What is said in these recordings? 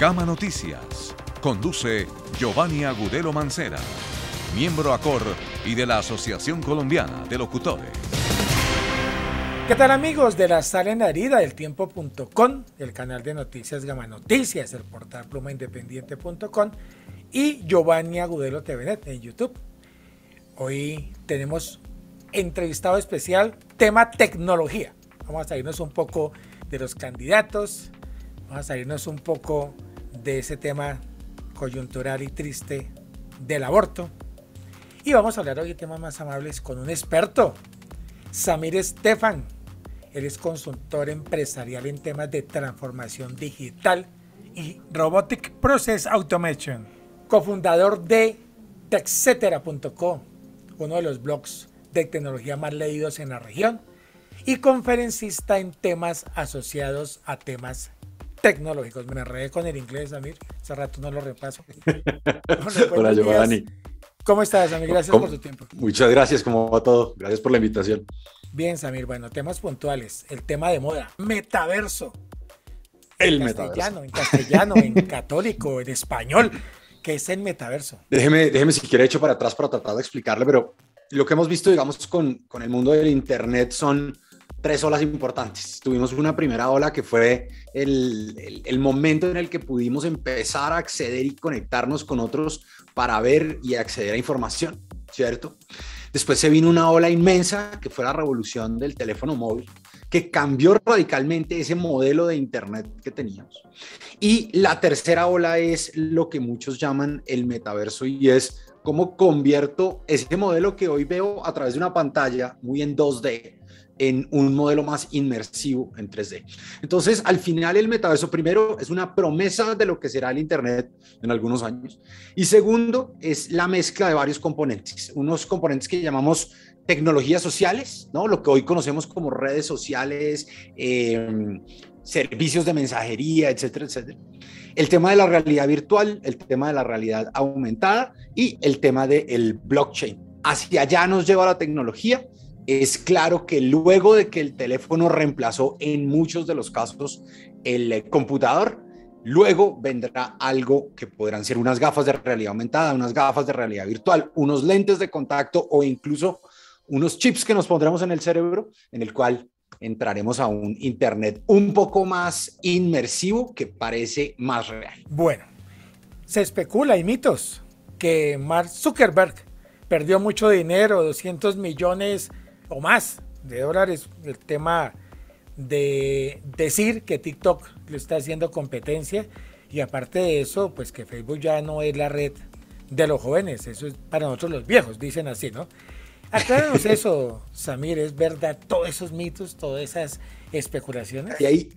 Gama Noticias. Conduce Giovanni Agudelo Mancera, miembro ACOR y de la Asociación Colombiana de Locutores. ¿Qué tal amigos de la sala en la herida del tiempo.com, el canal de noticias Gama Noticias, el portal plumaindependiente.com y Giovanni Agudelo TVNet en YouTube? Hoy tenemos entrevistado especial tema tecnología. Vamos a salirnos un poco de los candidatos, vamos a salirnos un poco de ese tema coyuntural y triste del aborto. Y vamos a hablar hoy de temas más amables con un experto, Samir Estefan. Él es consultor empresarial en temas de transformación digital y Robotic Process Automation. Cofundador de TechCetera.co, uno de los blogs de tecnología más leídos en la región, y conferencista en temas asociados a temas tecnológicos. Me enredé con el inglés, Samir. Hace rato no lo repaso. Hola, Giovanni. ¿Cómo estás, Samir? Gracias por tu tiempo. Muchas gracias, como va todo. Gracias por la invitación. Bien, Samir. Bueno, temas puntuales. El tema de moda. Metaverso. El metaverso. En castellano, en católico, en español. ¿Qué es el metaverso? Déjeme, déjeme quiere hecho para atrás para tratar de explicarle, pero lo que hemos visto, digamos, con, con el mundo del Internet son tres olas importantes. Tuvimos una primera ola que fue el, el, momento en el que pudimos empezar a acceder y conectarnos con otros para ver y acceder a información, ¿cierto? Después se vino una ola inmensa que fue la revolución del teléfono móvil, que cambió radicalmente ese modelo de Internet que teníamos. Y la tercera ola es lo que muchos llaman el metaverso y es cómo convierto ese modelo que hoy veo a través de una pantalla muy en 2D en un modelo más inmersivo en 3D. Entonces, al final el metaverso, primero, es una promesa de lo que será el Internet en algunos años. Y segundo, es la mezcla de varios componentes, unos componentes que llamamos tecnologías sociales, ¿no? lo que hoy conocemos como redes sociales, em, servicios de mensajería, etcétera, etcétera. El tema de la realidad virtual, el tema de la realidad aumentada y el tema del el blockchain. Hacia allá nos lleva la tecnología es claro que luego de que el teléfono reemplazó en muchos de los casos el eh, computador, luego vendrá algo que podrán ser unas gafas de realidad aumentada, unas gafas de realidad virtual, unos lentes de contacto o incluso unos chips que nos pondremos en el cerebro en el cual entraremos a un Internet un poco más inmersivo que parece más real. Bueno, se especula, y mitos, que Mark Zuckerberg perdió mucho dinero, 200 millones o más de dólares el tema de decir que TikTok le está haciendo competencia y aparte de eso, pues que Facebook ya no es la red de los jóvenes, eso es para nosotros los viejos, dicen así, ¿no? Acláranos eso, Samir, ¿es verdad todos esos mitos, todas esas especulaciones? Y ahí,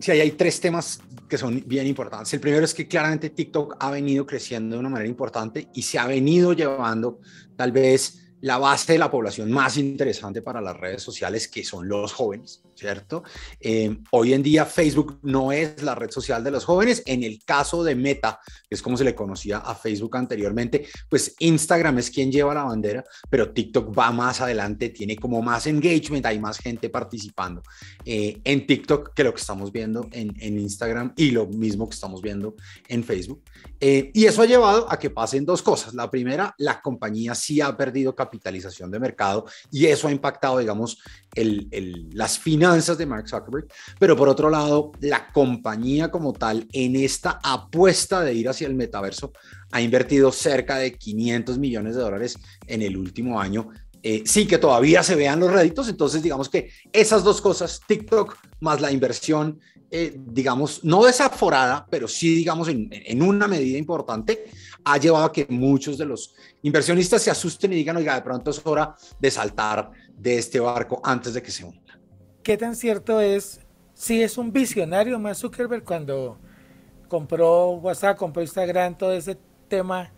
sí, hay tres temas que son bien importantes. El primero es que claramente TikTok ha venido creciendo de una manera importante y se ha venido llevando tal vez la base de la población más interesante para las redes sociales, que son los jóvenes, ¿cierto? Eh, hoy en día Facebook no es la red social de los jóvenes. En el caso de Meta, que es como se le conocía a Facebook anteriormente, pues Instagram es quien lleva la bandera, pero TikTok va más adelante, tiene como más engagement, hay más gente participando eh, en TikTok que lo que estamos viendo en, Instagram y lo mismo que estamos viendo en Facebook. Eh, y eso ha llevado a que pasen dos cosas. La primera, la compañía sí ha perdido capital capitalización de mercado y eso ha impactado, digamos, las finanzas de Mark Zuckerberg. Pero por otro lado, la compañía como tal en esta apuesta de ir hacia el metaverso ha invertido cerca de 500 millones de dólares en el último año eh, sí que todavía se vean los réditos. Entonces, digamos que esas dos cosas, TikTok más la inversión, eh, digamos, no desaforada, pero sí, digamos, en, una medida importante, ha llevado a que muchos de los inversionistas se asusten y digan, oiga, de pronto es hora de saltar de este barco antes de que se hunda. ¿Qué tan cierto es si es un visionario más Zuckerberg cuando compró WhatsApp, compró Instagram, todo ese tema?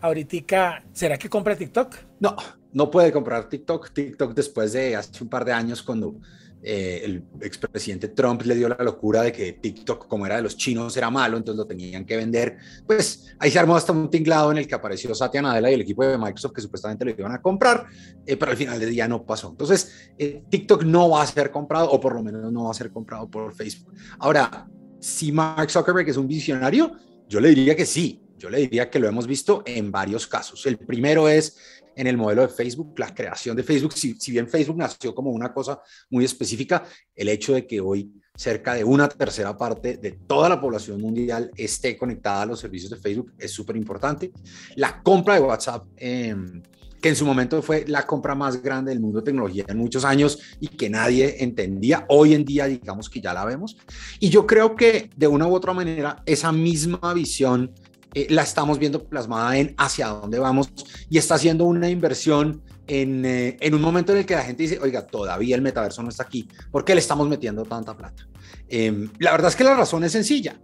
Ahorita, ¿será que compra TikTok? No, no puede comprar TikTok. TikTok después de hace un par de años cuando eh, el expresidente Trump le dio la locura de que TikTok, como era de los chinos, era malo, entonces lo tenían que vender. Pues ahí se armó hasta un tinglado en el que apareció Satya Nadella y el equipo de Microsoft que supuestamente lo iban a comprar, eh, pero al final del día no pasó. Entonces, eh, TikTok no va a ser comprado, o por lo menos no va a ser comprado por Facebook. Ahora, si Mark Zuckerberg es un visionario, yo le diría que sí, yo le diría que lo hemos visto en varios casos. El primero es en el modelo de Facebook, la creación de Facebook. Si, bien Facebook nació como una cosa muy específica, el hecho de que hoy cerca de una tercera parte de toda la población mundial esté conectada a los servicios de Facebook es súper importante. La compra de WhatsApp... Em, que en su momento fue la compra más grande del mundo de tecnología en muchos años y que nadie entendía. Hoy en día, digamos que ya la vemos. Y yo creo que de una u otra manera, esa misma visión eh, la estamos viendo plasmada en hacia dónde vamos y está haciendo una inversión eh, en, un momento en el que la gente dice, oiga, todavía el metaverso no está aquí, ¿por qué le estamos metiendo tanta plata? Em, la verdad es que la razón es sencilla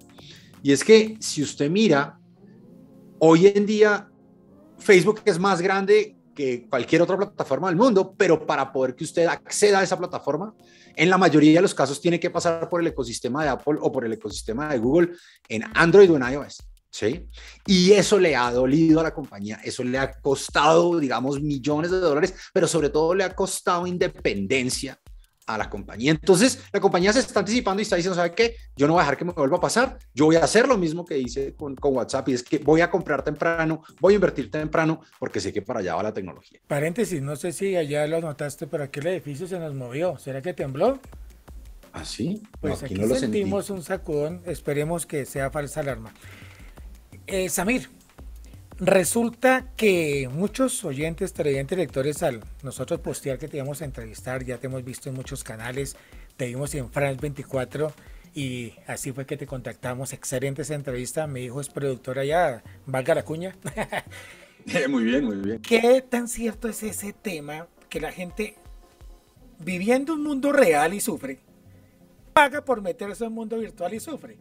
y es que si usted mira, hoy en día Facebook es más grande que cualquier otra plataforma del mundo, pero para poder que usted acceda a esa plataforma, en la mayoría de los casos tiene que pasar por el ecosistema de Apple o por el ecosistema de Google en Android o en iOS. ¿sí? Y eso le ha dolido a la compañía, eso le ha costado, digamos, millones de dólares, pero sobre todo le ha costado independencia a la compañía. Entonces, la compañía se está anticipando y está diciendo, ¿sabe qué? Yo no voy a dejar que me vuelva a pasar, yo voy a hacer lo mismo que hice con, WhatsApp y es que voy a comprar temprano, voy a invertir temprano, porque sé que para allá va la tecnología. Paréntesis, no sé si allá lo notaste, pero aquí el edificio se nos movió, ¿será que tembló? ¿Ah, sí? Pues aquí, no lo sentimos un sacudón, esperemos que sea falsa alarma. Eh, Samir, resulta que muchos oyentes, televidentes, lectores, al nosotros postear que te íbamos a entrevistar, ya te hemos visto en muchos canales, te vimos en France 24 y así fue que te contactamos. Excelente esa entrevista, mi hijo es productor allá, valga la cuña. Eh, muy bien, muy bien. ¿Qué tan cierto es ese tema que la gente viviendo un mundo real y sufre? Paga por meterse en un mundo virtual y sufre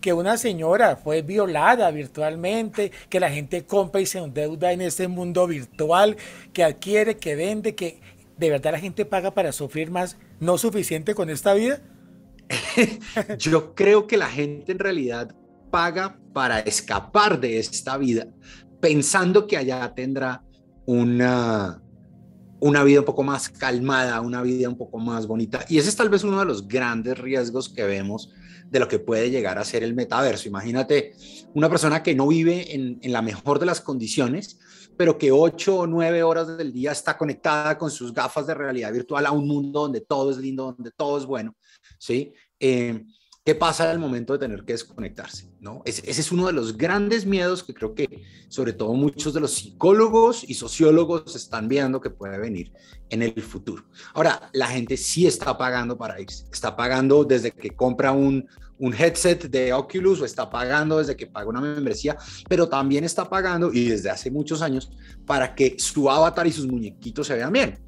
que una señora fue violada virtualmente, que la gente compra y se endeuda en este mundo virtual, que adquiere, que vende, que de verdad la gente paga para sufrir más, no suficiente con esta vida. Yo creo que la gente en realidad paga para escapar de esta vida, pensando que allá tendrá una, una vida un poco más calmada, una vida un poco más bonita. Y ese es tal vez uno de los grandes riesgos que vemos de lo que puede llegar a ser el metaverso. Imagínate una persona que no vive en, la mejor de las condiciones, pero que ocho o nueve horas del día está conectada con sus gafas de realidad virtual a un mundo donde todo es lindo, donde todo es bueno, ¿sí? Eh, ¿Qué pasa al momento de tener que desconectarse? ¿no? Ese, ese, es uno de los grandes miedos que creo que sobre todo muchos de los psicólogos y sociólogos están viendo que puede venir en el futuro. Ahora, la gente sí está pagando para irse, está pagando desde que compra un un headset de Oculus o está pagando desde que paga una membresía, pero también está pagando y desde hace muchos años para que su avatar y sus muñequitos se vean bien.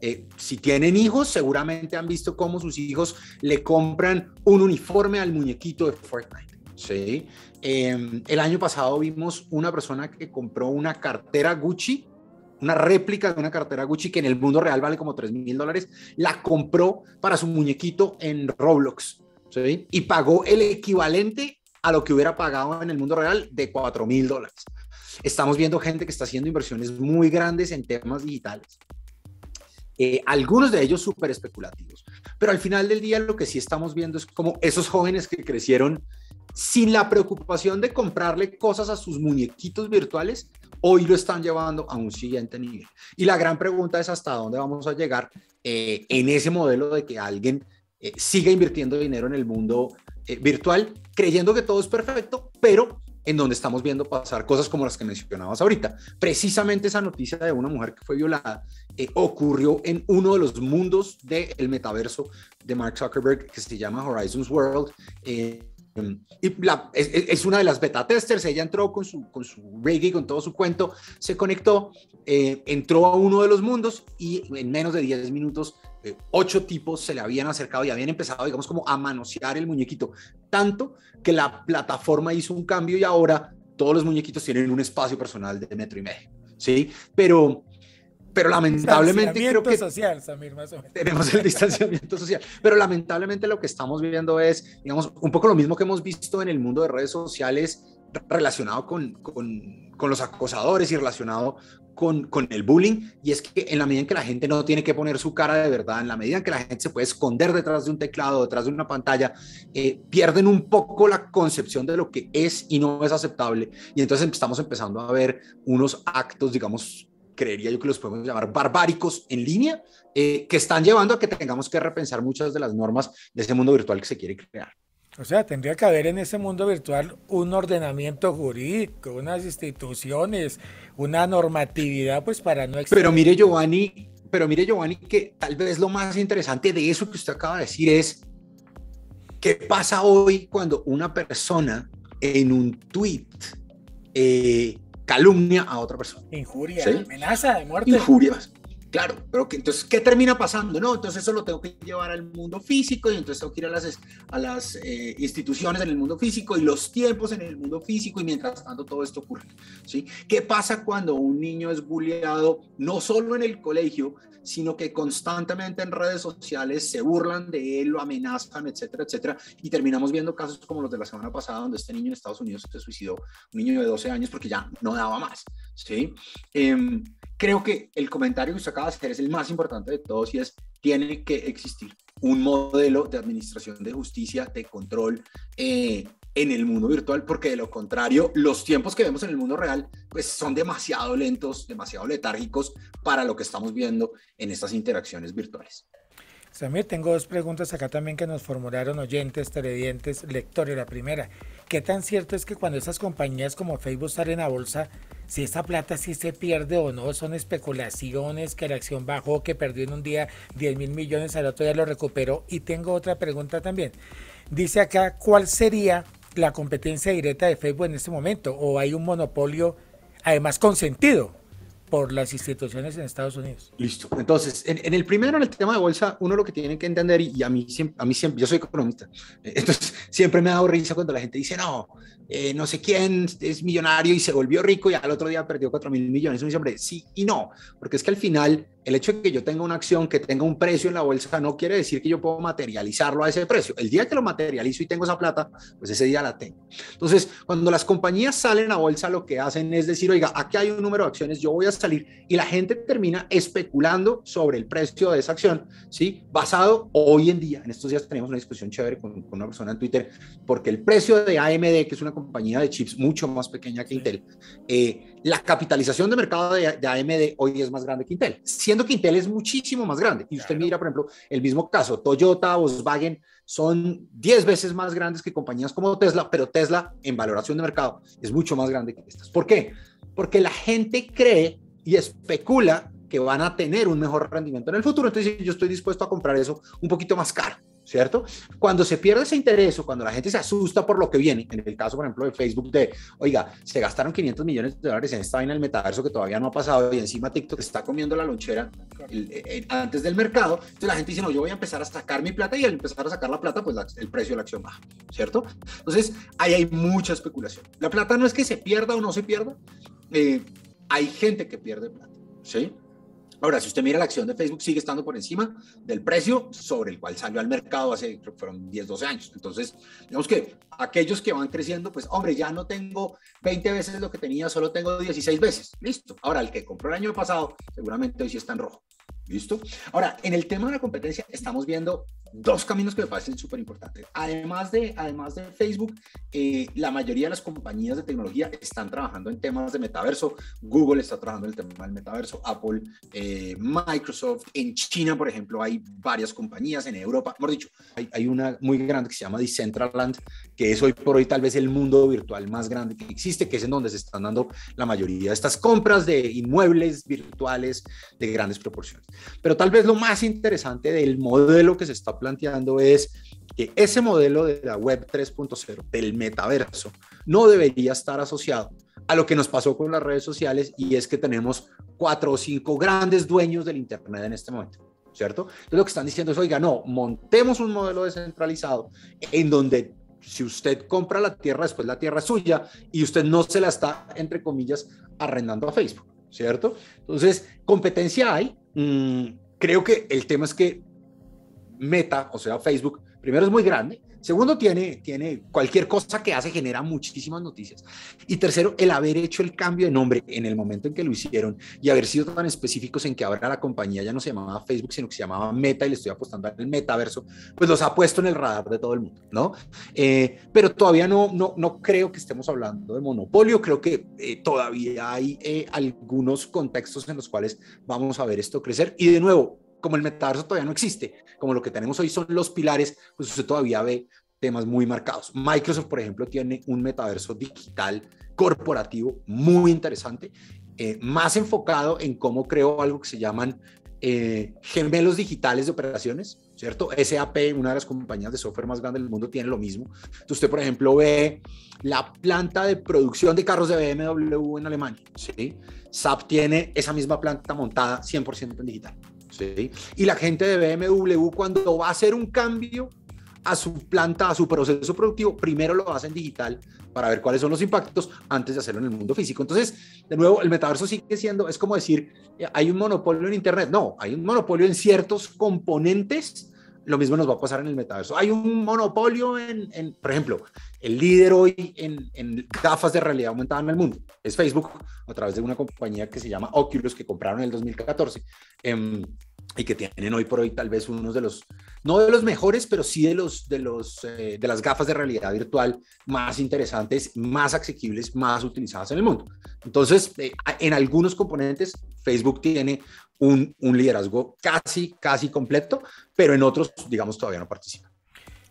Eh, si tienen hijos, seguramente han visto cómo sus hijos le compran un uniforme al muñequito de Fortnite. Sí. Em, el año pasado vimos una persona que compró una cartera Gucci una réplica de una cartera Gucci que en el mundo real vale como 3 mil dólares, la compró para su muñequito en Roblox. Y pagó el equivalente a lo que hubiera pagado en el mundo real de 4 mil dólares. Estamos viendo gente que está haciendo inversiones muy grandes en temas digitales. Eh, algunos de ellos súper especulativos. Pero al final del día lo que sí estamos viendo es como esos jóvenes que crecieron sin la preocupación de comprarle cosas a sus muñequitos virtuales, hoy lo están llevando a un siguiente nivel. Y la gran pregunta es hasta dónde vamos a llegar eh, en ese modelo de que alguien eh, Sigue invirtiendo dinero en el mundo eh, virtual, creyendo que todo es perfecto, pero en donde estamos viendo pasar cosas como las que mencionabas ahorita. Precisamente esa noticia de una mujer que fue violada eh, ocurrió en uno de los mundos del metaverso de Mark Zuckerberg, que se llama Horizons World. Y es, una de las beta testers, ella entró con su, con su reggae, con todo su cuento, se conectó, entró a uno de los mundos y en menos de 10 minutos eh, ocho tipos se le habían acercado y habían empezado, digamos, como a manosear el muñequito, tanto que la plataforma hizo un cambio y ahora todos los muñequitos tienen un espacio personal de metro y medio, ¿sí? Pero, pero lamentablemente creo que social, Samir, más o menos. tenemos el distanciamiento social, pero lamentablemente lo que estamos viviendo es, digamos, un poco lo mismo que hemos visto en el mundo de redes sociales relacionado con, con, con los acosadores y relacionado con, el bullying y es que en la medida en que la gente no tiene que poner su cara de verdad, en la medida en que la gente se puede esconder detrás de un teclado, detrás de una pantalla, eh, pierden un poco la concepción de lo que es y no es aceptable y entonces estamos empezando a ver unos actos, digamos, creería yo que los podemos llamar barbáricos en línea, eh, que están llevando a que tengamos que repensar muchas de las normas de ese mundo virtual que se quiere crear. O sea, tendría que haber en ese mundo virtual un ordenamiento jurídico, unas instituciones, una normatividad, pues para no... Pero mire, Giovanni, pero mire, Giovanni, que tal vez lo más interesante de eso que usted acaba de decir es, ¿qué pasa hoy cuando una persona en un tweet eh, calumnia a otra persona? Injuria, amenaza de muerte. Injurias. Claro, pero que entonces, ¿qué termina pasando? No, entonces eso lo tengo que llevar al mundo físico y entonces tengo que ir a las, eh, instituciones en el mundo físico y los tiempos en el mundo físico y mientras tanto todo esto ocurre. ¿sí? ¿Qué pasa cuando un niño es bulleado no solo en el colegio, sino que constantemente en redes sociales se burlan de él, lo amenazan, etcétera, etcétera? Y terminamos viendo casos como los de la semana pasada donde este niño en Estados Unidos se suicidó, un niño de 12 años porque ya no daba más. ¿sí? Em, creo que el comentario que usted acaba de hacer es el más importante de todos y es, tiene que existir un modelo de administración de justicia, de control eh, en el mundo virtual, porque de lo contrario, los tiempos que vemos en el mundo real pues son demasiado lentos, demasiado letárgicos para lo que estamos viendo en estas interacciones virtuales. Samir, tengo dos preguntas acá también que nos formularon oyentes, televidentes, lectores. La primera, ¿qué tan cierto es que cuando esas compañías como Facebook salen a bolsa, si esa plata sí se pierde o no? Son especulaciones, que la acción bajó, que perdió en un día 10 mil millones, al otro día lo recuperó. Y tengo otra pregunta también. Dice acá, ¿cuál sería la competencia directa de Facebook en este momento? ¿O hay un monopolio además consentido? por las instituciones en Estados Unidos. Listo. Entonces, en, el primero, en el tema de bolsa, uno lo que tiene que entender, y, a, mí, a mí siempre, yo soy economista, eh, entonces siempre me ha dado risa cuando la gente dice, no, eh, no sé quién es millonario y se volvió rico y al otro día perdió 4 mil millones. un hombre, sí y no, porque es que al final el hecho de que yo tenga una acción que tenga un precio en la bolsa no quiere decir que yo puedo materializarlo a ese precio. El día que lo materializo y tengo esa plata, pues ese día la tengo. Entonces, cuando las compañías salen a bolsa, lo que hacen es decir, oiga, aquí hay un número de acciones, yo voy a salir y la gente termina especulando sobre el precio de esa acción, ¿sí? Basado hoy en día, en estos días tenemos una discusión chévere con una persona en Twitter, porque el precio de AMD, que es una compañía de chips mucho más pequeña que Intel. Eh, la capitalización de mercado de, de, AMD hoy es más grande que Intel, siendo que Intel es muchísimo más grande. Y usted mira, por ejemplo, el mismo caso, Toyota, Volkswagen son 10 veces más grandes que compañías como Tesla, pero Tesla en valoración de mercado es mucho más grande que estas. ¿Por qué? Porque la gente cree y especula que van a tener un mejor rendimiento en el futuro. Entonces yo estoy dispuesto a comprar eso un poquito más caro. ¿cierto? Cuando se pierde ese interés o cuando la gente se asusta por lo que viene, en el caso, por ejemplo, de Facebook, de, oiga, se gastaron 500 millones de dólares en esta vaina del metaverso que todavía no ha pasado y encima TikTok está comiendo la lonchera eh, eh, antes del mercado, entonces la gente dice, no, yo voy a empezar a sacar mi plata y al empezar a sacar la plata, pues el precio de la acción baja, ¿cierto? Entonces, ahí hay mucha especulación. La plata no es que se pierda o no se pierda, eh, hay gente que pierde plata, ¿sí? Ahora, si usted mira la acción de Facebook, sigue estando por encima del precio sobre el cual salió al mercado hace, fueron 10, 12 años. Entonces, digamos que aquellos que van creciendo, pues, hombre, ya no tengo 20 veces lo que tenía, solo tengo 16 veces. Listo. Ahora, el que compró el año pasado, seguramente hoy sí está en rojo. ¿Listo? Ahora, en el tema de la competencia, estamos viendo dos caminos que me parecen súper importantes. Además de, además de Facebook, eh, la mayoría de las compañías de tecnología están trabajando en temas de metaverso. Google está trabajando en el tema del metaverso, Apple, eh, Microsoft. En China, por ejemplo, hay varias compañías, en Europa, mejor dicho, hay, hay, una muy grande que se llama Decentraland, que es hoy por hoy tal vez el mundo virtual más grande que existe, que es en donde se están dando la mayoría de estas compras de inmuebles virtuales de grandes proporciones. Pero tal vez lo más interesante del modelo que se está planteando es que ese modelo de la web 3.0, del metaverso, no debería estar asociado a lo que nos pasó con las redes sociales y es que tenemos cuatro o cinco grandes dueños del Internet en este momento. ¿Cierto? Entonces lo que están diciendo es, oiga, no, montemos un modelo descentralizado en donde si usted compra la tierra, después la tierra es suya y usted no se la está, entre comillas, arrendando a Facebook, ¿cierto? Entonces, competencia hay. Mm, creo que el tema es que Meta, o sea, Facebook, primero es muy grande, Segundo, tiene, tiene cualquier cosa que hace genera muchísimas noticias. Y tercero, el haber hecho el cambio de nombre en el momento en que lo hicieron y haber sido tan específicos en que ahora la compañía ya no se llamaba Facebook, sino que se llamaba Meta y le estoy apostando al metaverso, pues los ha puesto en el radar de todo el mundo, ¿no? Eh, pero todavía no, no, no creo que estemos hablando de monopolio, creo que eh, todavía hay eh, algunos contextos en los cuales vamos a ver esto crecer. Y de nuevo, como el metaverso todavía no existe, como lo que tenemos hoy son los pilares, pues usted todavía ve temas muy marcados. Microsoft, por ejemplo, tiene un metaverso digital corporativo muy interesante, eh, más enfocado en cómo creó algo que se llaman eh, gemelos digitales de operaciones, ¿cierto? SAP, una de las compañías de software más grandes del mundo, tiene lo mismo. Entonces, usted, por ejemplo, ve la planta de producción de carros de BMW en Alemania, ¿sí? SAP tiene esa misma planta montada 100% en digital. ¿sí? Y la gente de BMW cuando va a hacer un cambio a su planta, a su proceso productivo, primero lo hacen digital para ver cuáles son los impactos antes de hacerlo en el mundo físico. Entonces, de nuevo, el metaverso sigue siendo, es como decir, eh, hay un monopolio en Internet. No, hay un monopolio en ciertos componentes lo mismo nos va a pasar en el metaverso. Hay un monopolio en, por ejemplo, el líder hoy en, gafas de realidad aumentada en el mundo es Facebook, a través de una compañía que se llama Oculus, que compraron en el 2014 y que tienen hoy por hoy tal vez uno de los, no de los mejores, pero sí de, los, de, los, eh, de las gafas de realidad virtual más interesantes, más asequibles, más utilizadas en el mundo. Entonces, eh, en algunos componentes, Facebook tiene un, un, liderazgo casi, casi completo, pero en otros, digamos, todavía no participa.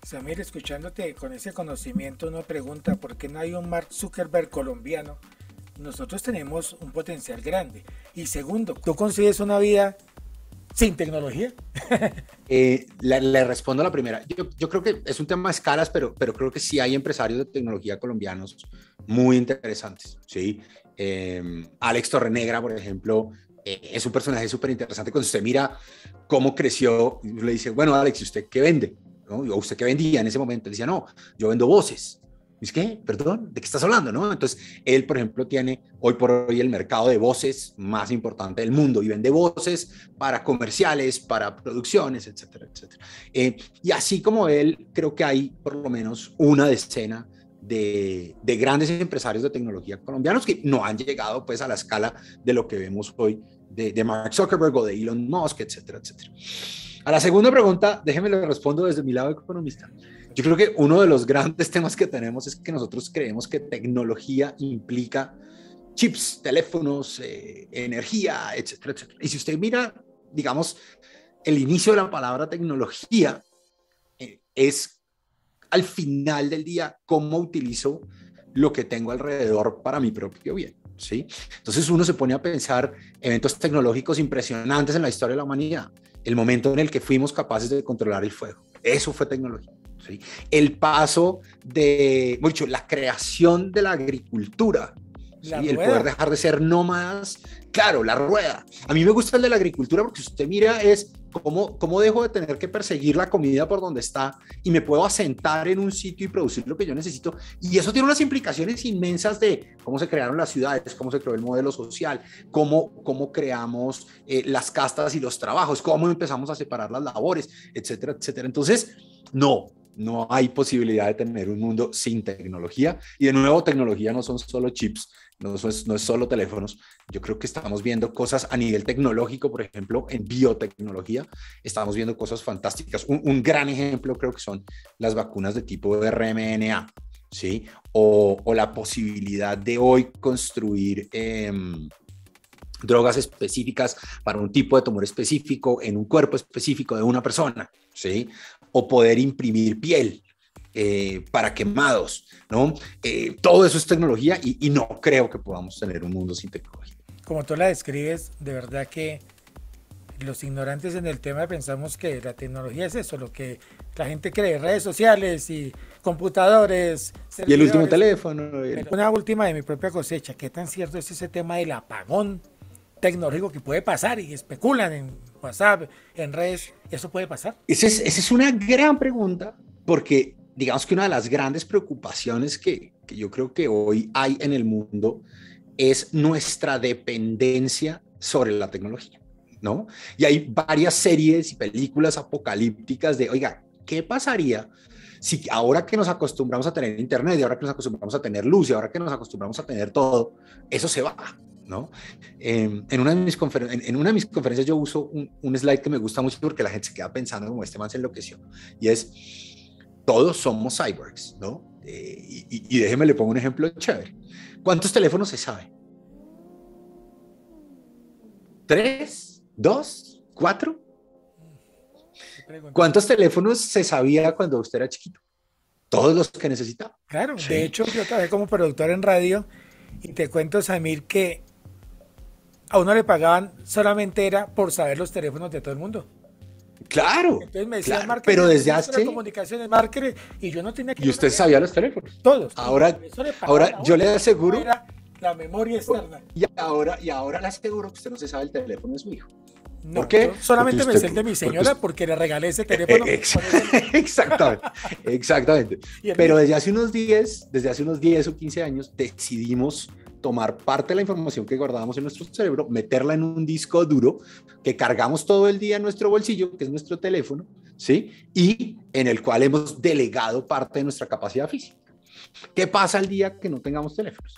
Samir, escuchándote con ese conocimiento, uno pregunta, ¿por qué no hay un Mark Zuckerberg colombiano? Nosotros tenemos un potencial grande. Y segundo, ¿tú consigues una vida sin tecnología? Eh, le, respondo a la primera. Yo, creo que es un tema de escalas, pero, pero creo que sí hay empresarios de tecnología colombianos muy interesantes. ¿sí? Eh, Alex Torrenegra, por ejemplo, eh, es un personaje súper interesante. Cuando usted mira cómo creció, le dice, bueno, Alex, ¿y usted qué vende? ¿O usted qué vendía en ese momento? Le decía, no, yo vendo voces es Perdón, ¿de qué estás hablando? ¿no? Entonces, él, por ejemplo, tiene hoy por hoy el mercado de voces más importante del mundo y vende voces para comerciales, para producciones, etcétera, etcétera. Eh, y así como él, creo que hay por lo menos una decena de, grandes empresarios de tecnología colombianos que no han llegado pues a la escala de lo que vemos hoy de, Mark Zuckerberg o de Elon Musk, etcétera, etcétera. A la segunda pregunta, déjeme le respondo desde mi lado economista. Yo creo que uno de los grandes temas que tenemos es que nosotros creemos que tecnología implica chips, teléfonos, eh, energía, etcétera, etcétera. Y si usted mira, digamos, el inicio de la palabra tecnología eh, es al final del día cómo utilizo lo que tengo alrededor para mi propio bien. ¿sí? Entonces uno se pone a pensar eventos tecnológicos impresionantes en la historia de la humanidad. El momento en el que fuimos capaces de controlar el fuego. Eso fue tecnología el paso de, mucho, la creación de la agricultura, y el poder dejar de ser nómadas, claro, la rueda. A mí me gusta el de la agricultura porque usted mira es cómo, cómo dejo de tener que perseguir la comida por donde está y me puedo asentar en un sitio y producir lo que yo necesito. Y eso tiene unas implicaciones inmensas de cómo se crearon las ciudades, cómo se creó el modelo social, cómo, cómo creamos eh, las castas y los trabajos, cómo empezamos a separar las labores, etcétera, etcétera. Entonces, no, no hay posibilidad de tener un mundo sin tecnología. Y de nuevo, tecnología no son solo chips, no es, no solo teléfonos. Yo creo que estamos viendo cosas a nivel tecnológico, por ejemplo, en biotecnología, estamos viendo cosas fantásticas. Un, gran ejemplo creo que son las vacunas de tipo de RMNA, ¿sí? O, la posibilidad de hoy construir... Em, drogas específicas para un tipo de tumor específico en un cuerpo específico de una persona, ¿sí? o poder imprimir piel eh, para quemados, ¿no? Eh, todo eso es tecnología y, no creo que podamos tener un mundo sin tecnología. Como tú la describes, de verdad que los ignorantes en el tema pensamos que la tecnología es eso, lo que la gente cree, redes sociales y computadores. Y el último teléfono. Una última de mi propia cosecha, ¿qué tan cierto es ese tema del apagón tecnológico que puede pasar y especulan en WhatsApp, en redes, ¿eso puede pasar? Esa es, esa es una gran pregunta porque digamos que una de las grandes preocupaciones que, que yo creo que hoy hay en el mundo es nuestra dependencia sobre la tecnología, ¿no? Y hay varias series y películas apocalípticas de, oiga, ¿qué pasaría si ahora que nos acostumbramos a tener internet y ahora que nos acostumbramos a tener luz y ahora que nos acostumbramos a tener todo, eso se va, ¿no? Em, en, una de mis conferencias yo uso un, slide que me gusta mucho porque la gente se queda pensando como este man se enloqueció, y es, todos somos cyborgs, ¿no? Eh, y, déjeme le pongo un ejemplo chévere. ¿Cuántos teléfonos se sabe? ¿Tres? ¿Dos? ¿Cuatro? ¿Cuántos teléfonos se sabía cuando usted era chiquito? Todos los que necesitaba. Claro, de hecho yo trabajé como productor en radio y te cuento, Samir, que a uno le pagaban solamente era por saber los teléfonos de todo el mundo. Claro. Entonces me decía claro, pero desde hace comunicaciones, y yo no tenía que Y usted sabía los teléfonos. Todos. Ahora ahora yo le aseguro la memoria externa. Y ahora y ahora le aseguro que usted no se sabe el teléfono es mi hijo. No, ¿Por qué? solamente me me de mi señora porque, le regalé ese teléfono. exactamente, exactamente. Pero desde hace unos 10, desde hace unos 10 o 15 años decidimos tomar parte de la información que guardamos en nuestro cerebro, meterla en un disco duro que cargamos todo el día en nuestro bolsillo, que es nuestro teléfono, ¿sí? Y en el cual hemos delegado parte de nuestra capacidad física. ¿Qué pasa el día que no tengamos teléfonos?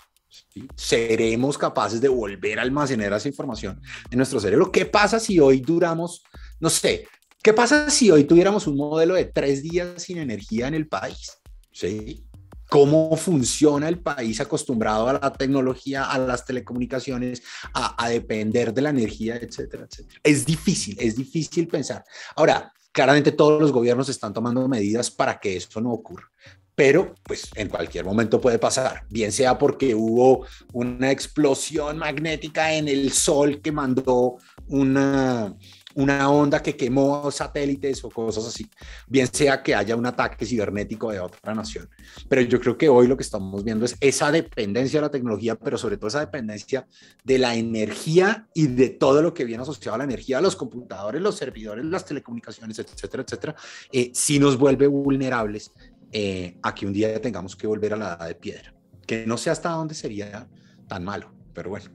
¿Seremos capaces de volver a almacenar esa información en nuestro cerebro? ¿Qué pasa si hoy duramos, no sé, qué pasa si hoy tuviéramos un modelo de tres días sin energía en el país? ¿Sí? cómo funciona el país acostumbrado a la tecnología, a las telecomunicaciones, a, depender de la energía, etcétera, etcétera. Es difícil, es difícil pensar. Ahora, claramente todos los gobiernos están tomando medidas para que esto no ocurra, pero pues en cualquier momento puede pasar, bien sea porque hubo una explosión magnética en el sol que mandó una, una onda que quemó satélites o cosas así, bien sea que haya un ataque cibernético de otra nación. Pero yo creo que hoy lo que estamos viendo es esa dependencia de la tecnología, pero sobre todo esa dependencia de la energía y de todo lo que viene asociado a la energía, los computadores, los servidores, las telecomunicaciones, etcétera, etcétera, eh, si nos vuelve vulnerables eh, a que un día tengamos que volver a la edad de piedra, que no sé hasta dónde sería tan malo pero bueno.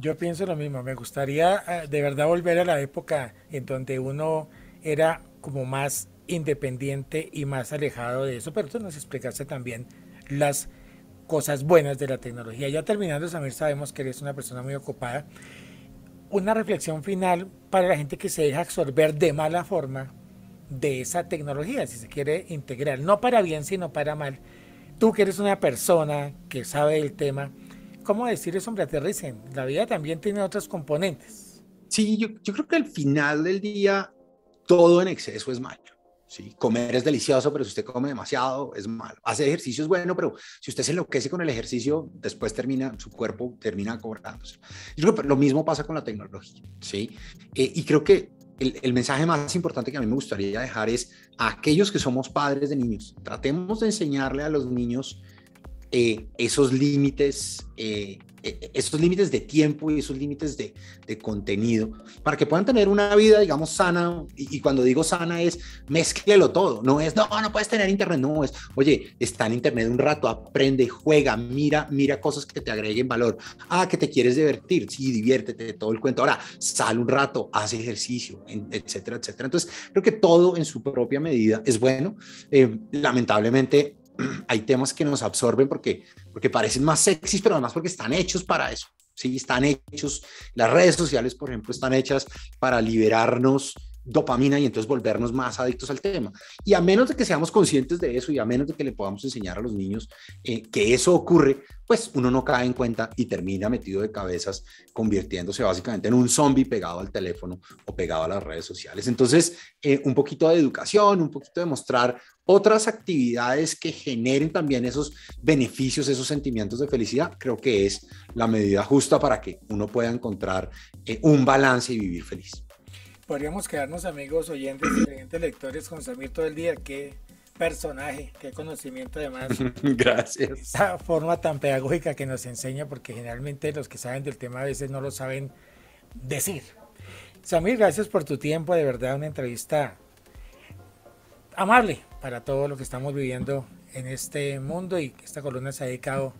Yo pienso lo mismo, me gustaría eh, de verdad volver a la época en donde uno era como más independiente y más alejado de eso, pero tú nos explicaste también las cosas buenas de la tecnología. Ya terminando, Samir, sabemos que eres una persona muy ocupada. Una reflexión final para la gente que se deja absorber de mala forma de esa tecnología, si se quiere integrar, no para bien, sino para mal. Tú que eres una persona que sabe el tema, ¿cómo decir eso, hombre? Aterricen. La vida también tiene otras componentes. Sí, yo, creo que al final del día todo en exceso es malo. ¿sí? Comer es delicioso, pero si usted come demasiado es malo. Hacer ejercicio es bueno, pero si usted se enloquece con el ejercicio, después termina, su cuerpo termina cobrándose. Yo creo que lo mismo pasa con la tecnología. ¿sí? Eh, y creo que el, el, mensaje más importante que a mí me gustaría dejar es a aquellos que somos padres de niños, tratemos de enseñarle a los niños eh, esos límites, eh, eh, esos límites de tiempo y esos límites de, contenido, para que puedan tener una vida, digamos, sana. Y, cuando digo sana es mezclelo todo, no es, no, no puedes tener internet, no es, oye, está en internet un rato, aprende, juega, mira, mira cosas que te agreguen valor. Ah, que te quieres divertir, sí, diviértete, todo el cuento. Ahora, sal un rato, haz ejercicio, etcétera, etcétera. Entonces, creo que todo en su propia medida es bueno. lamentablemente, hay temas que nos absorben porque, porque parecen más sexys, pero además porque están hechos para eso. Sí, están hechos, las redes sociales, por ejemplo, están hechas para liberarnos dopamina y entonces volvernos más adictos al tema. Y a menos de que seamos conscientes de eso y a menos de que le podamos enseñar a los niños eh, que eso ocurre, pues uno no cae en cuenta y termina metido de cabezas, convirtiéndose básicamente en un zombie pegado al teléfono o pegado a las redes sociales. Entonces, eh, un poquito de educación, un poquito de mostrar otras actividades que generen también esos beneficios, esos sentimientos de felicidad, creo que es la medida justa para que uno pueda encontrar eh, un balance y vivir feliz. Podríamos quedarnos amigos oyentes, oyentes lectores con Samir todo el día. Qué personaje, qué conocimiento además. Gracias. Esa forma tan pedagógica que nos enseña, porque generalmente los que saben del tema a veces no lo saben decir. Samir, gracias por tu tiempo, de verdad una entrevista amable, para todo lo que estamos viviendo en este mundo y esta columna se ha dedicado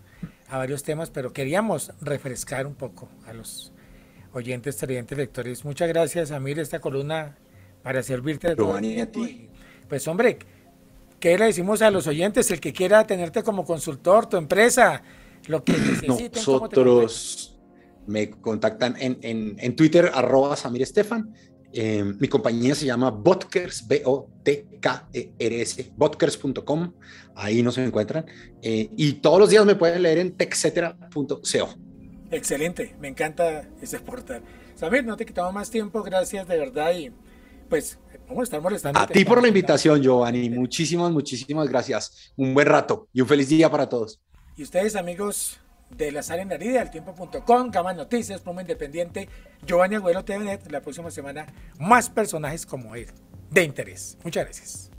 a varios temas, pero queríamos refrescar un poco a los oyentes, televidentes, lectores. Muchas gracias, Amir, esta columna para servirte de todo. A ti. Pues hombre, ¿qué le decimos a los oyentes? El que quiera tenerte como consultor, tu empresa, lo que necesiten. Nosotros me contactan en, en, en Twitter, arroba Samir Estefan, eh, mi compañía se llama Botkers, e B-O-T-K-E-R-S, botkers.com. Ahí nos encuentran. Eh, y todos los días me pueden leer en texetera.co. Excelente, me encanta ese portal. Samir, no te quitamos más tiempo, gracias de verdad. Y pues, vamos a estar molestando. A ti por la invitación, Giovanni. Muchísimas, muchísimas gracias. Un buen rato y un feliz día para todos. Y ustedes, amigos de la sala en al tiempo.com, Gama Noticias, Pluma Independiente. Giovanni Agüero TVNet. La próxima semana, más personajes como él. De interés. Muchas gracias.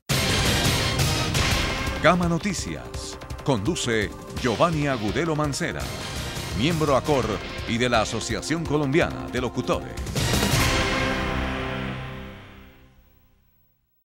Gama Noticias. Conduce Giovanni Agudelo Mancera, miembro ACOR y de la Asociación Colombiana de Locutores.